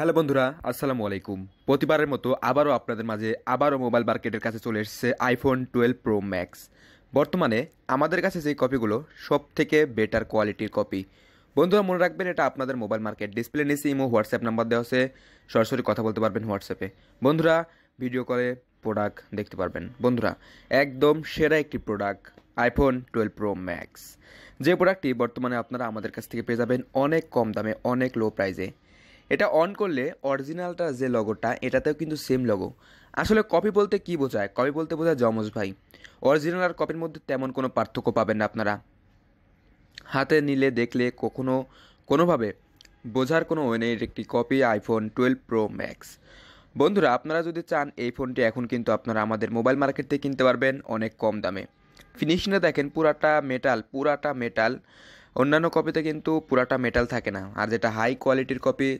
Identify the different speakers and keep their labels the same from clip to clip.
Speaker 1: hello বন্ধুরা আসসালামু আলাইকুম প্রতিবারের মতো আবারও আপনাদের মাঝে আবারও মোবাইল মার্কেটের কাছে চলে এসছে আইফোন টুয়েলভ প্রো ম্যাক্স বর্তমানে আমাদের কাছে যে কপিগুলো সব থেকে বেটার কোয়ালিটির কপি বন্ধুরা মনে রাখবেন এটা আপনাদের মোবাইল মার্কেট ডিসপ্লে নিচে ইমো হোয়াটসঅ্যাপ নাম্বার দেওয়া আছে সরাসরি কথা বলতে পারবেন হোয়াটসঅ্যাপে বন্ধুরা ভিডিও করে প্রোডাক্ট দেখতে পারবেন বন্ধুরা একদম সেরা একটি product iPhone twelve Pro Max যে প্রোডাক্টটি বর্তমানে আপনারা আমাদের কাছ থেকে পেয়ে যাবেন অনেক কম দামে অনেক লো প্রাইজে এটা অন করলে অরিজিনালটা যে লগোটা এটাতেও কিন্তু সেম লগো আসলে কপি বলতে কি বোঝায় কপি বলতে বোঝায় যমজ ভাই অরিজিনাল আর কপির মধ্যে তেমন কোনো পার্থক্য পাবেন না আপনারা হাতে নিলে দেখলে কখনো কোনোভাবে বোঝার কোনো ওয়ে নেই একটি copy iPhone twelve Pro Max বন্ধুরা আপনারা যদি চান এই ফোনটি এখন কিন্তু আপনারা আমাদের মোবাইল মার্কেট থেকে কিনতে পারবেন অনেক কম দামে ফিনিশিংটা দেখেন পুরাটা মেটাল পুরাটা মেটাল অন্যান্য কপিতে কিন্তু পুরাটা মেটাল থাকে না আর যেটা হাই কোয়ালিটির কপি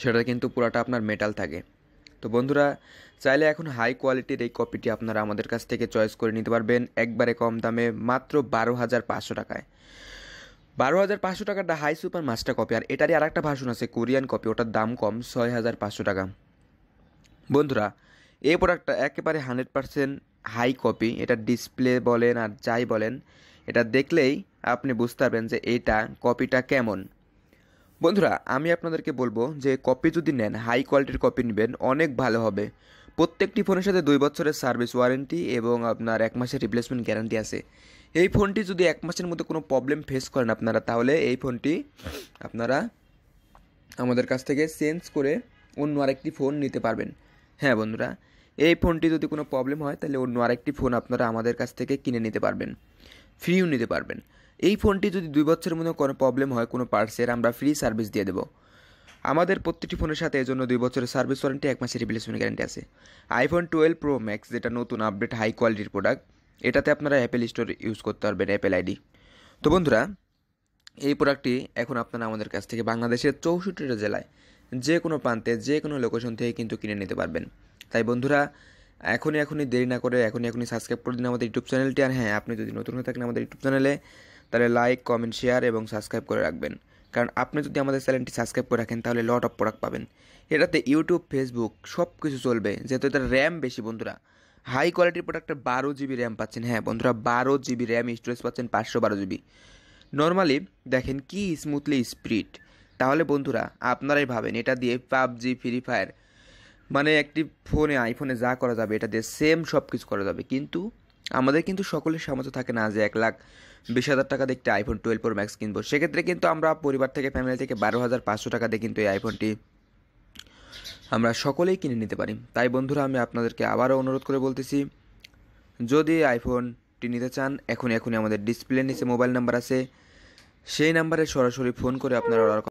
Speaker 1: সেটা কিন্তু পুরাটা আপনার মেটাল থাকে তো বন্ধুরা চাইলে এখন হাই কোয়ালিটির এই কপিটি আপনারা আমাদের কাছ থেকে চয়েস করে নিতে পারবেন একবারে কম দামে মাত্র বারো হাজার পাঁচশো টাকায় বারো হাজার পাঁচশো টাকাটা হাই সুপার মাস্টার কপি আর এটারই আর একটা ভাষণ আছে কোরিয়ান কপি ওটার দাম কম ছয় হাজার পাঁচশো টাকা বন্ধুরা এই প্রোডাক্টটা একেবারে হান্ড্রেড পারসেন্ট হাই কপি এটা ডিসপ্লে বলেন আর যাই বলেন এটা দেখলেই আপনি বুঝতে পারবেন যে এইটা কপিটা কেমন বন্ধুরা আমি আপনাদেরকে বলবো যে কপি যদি নেন হাই কোয়ালিটির কপি নেবেন অনেক ভালো হবে প্রত্যেকটি ফোনের সাথে দুই বছরের সার্ভিস ওয়ারেন্টি এবং আপনার এক মাসের রিপ্লেসমেন্ট গ্যারান্টি আছে এই ফোনটি যদি এক মাসের মধ্যে কোনো প্রবলেম ফেস করেন আপনারা তাহলে এই ফোনটি আপনারা আমাদের কাছ থেকে চেঞ্জ করে অন্য আরেকটি ফোন নিতে পারবেন হ্যাঁ বন্ধুরা এই ফোনটি যদি কোনো প্রবলেম হয় তাহলে অন্য আরেকটি ফোন আপনারা আমাদের কাছ থেকে কিনে নিতে পারবেন ফ্রিও নিতে পারবেন এই ফোনটি যদি দুই বছরের মধ্যে কোনো প্রবলেম হয় কোনো পার্টসের আমরা ফ্রি সার্ভিস দিয়ে দেবো আমাদের প্রত্যেকটি ফোনের সাথে এই জন্য দুই বছরের সার্ভিস ওয়ারেন্টি এক মাসের রিপ্লেসমেন্ট গ্যারান্টি আছে আইফোন টুয়েলভ প্রো ম্যাক্স যেটা নতুন আপডেট হাই কোয়ালিটির প্রোডাক্ট এটাতে আপনারা অ্যাপেল স্টোর ইউজ করতে পারবেন অ্যাপেল আইডি তো বন্ধুরা এই প্রোডাক্টটি এখন আপনারা আমাদের কাছ থেকে বাংলাদেশের চৌষট্টিটা জেলায় যে কোনো প্রান্তে যে কোনো লোকেশন থেকে কিন্তু কিনে নিতে পারবেন তাই বন্ধুরা এখনই এখনই দেরি না করে এখনই এখনই সাবস্ক্রাইব করে দিন আমাদের ইউটিউব চ্যানেলটি আর হ্যাঁ আপনি যদি নতুন হয়ে থাকেন আমাদের ইউটিউব চ্যানেলে তাহলে লাইক কমেন্ট শেয়ার এবং সাবস্ক্রাইব করে রাখবেন কারণ আপনি যদি আমাদের চ্যানেলটি সাবস্ক্রাইব করে রাখেন তাহলে লট অফ প্রোডাক্ট পাবেন এটাতে ইউটিউব ফেসবুক সব কিছু চলবে যেহেতু এটা র্যাম বেশি বন্ধুরা হাই কোয়ালিটির প্রোডাক্টে বারো জিবি র্যাম পাচ্ছেন হ্যাঁ বন্ধুরা বারো জিবি র্যাম স্টোরেজ পাচ্ছেন পাঁচশো বারো জিবি নর্মালি দেখেন কি স্মুথলি স্প্রিড তাহলে বন্ধুরা আপনারাই ভাবেন এটা দিয়ে পাবজি ফ্রি ফায়ার মানে একটি ফোনে আইফোনে যা করা যাবে এটা দিয়ে সেম সব কিছু করা যাবে কিন্তু আমাদের কিন্তু সকলের সামর্থ্য থাকে না যে এক লাখ বিশ হাজার টাকা দেখতে আইফোন টুয়েলভ প্রো ম্যাক্স কিনবো সেক্ষেত্রে কিন্তু আমরা পরিবার থেকে ফ্যামিলি থেকে বারো হাজার পাঁচশো টাকা দিয়ে কিন্তু এই আইফোনটি আমরা সকলেই কিনে নিতে পারি তাই বন্ধুরা আমি আপনাদেরকে আবারও অনুরোধ করে বলতেছি যদি আইফোনটি নিতে চান এখন এখনই আমাদের ডিসপ্লে নিচে মোবাইল নাম্বার আছে সেই নাম্বারে সরাসরি ফোন করে আপনারা অর্ডার